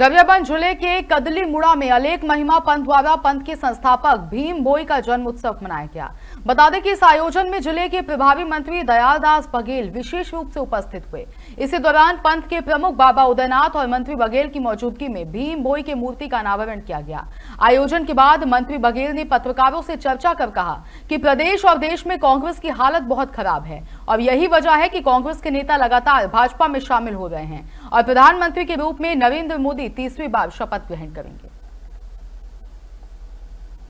गरियाबंद जिले के कदली मुड़ा में अलेख महिमा पंथ द्वारा पंथ के संस्थापक भीम बोई का जन्म उत्सव मनाया गया बता दें कि इस आयोजन में जिले के प्रभारी मंत्री दयालदास बघेल विशेष रूप से उपस्थित हुए इसी दौरान पंथ के प्रमुख बाबा उदयनाथ और मंत्री बघेल की मौजूदगी में भीम बोई की मूर्ति का अनावरण किया गया आयोजन के बाद मंत्री बघेल ने पत्रकारों से चर्चा कर कहा कि प्रदेश और देश में कांग्रेस की हालत बहुत खराब है और यही वजह है कि कांग्रेस के नेता लगातार भाजपा में शामिल हो रहे हैं और प्रधानमंत्री के रूप में नरेंद्र मोदी तीसरी बार शपथ ग्रहण करेंगे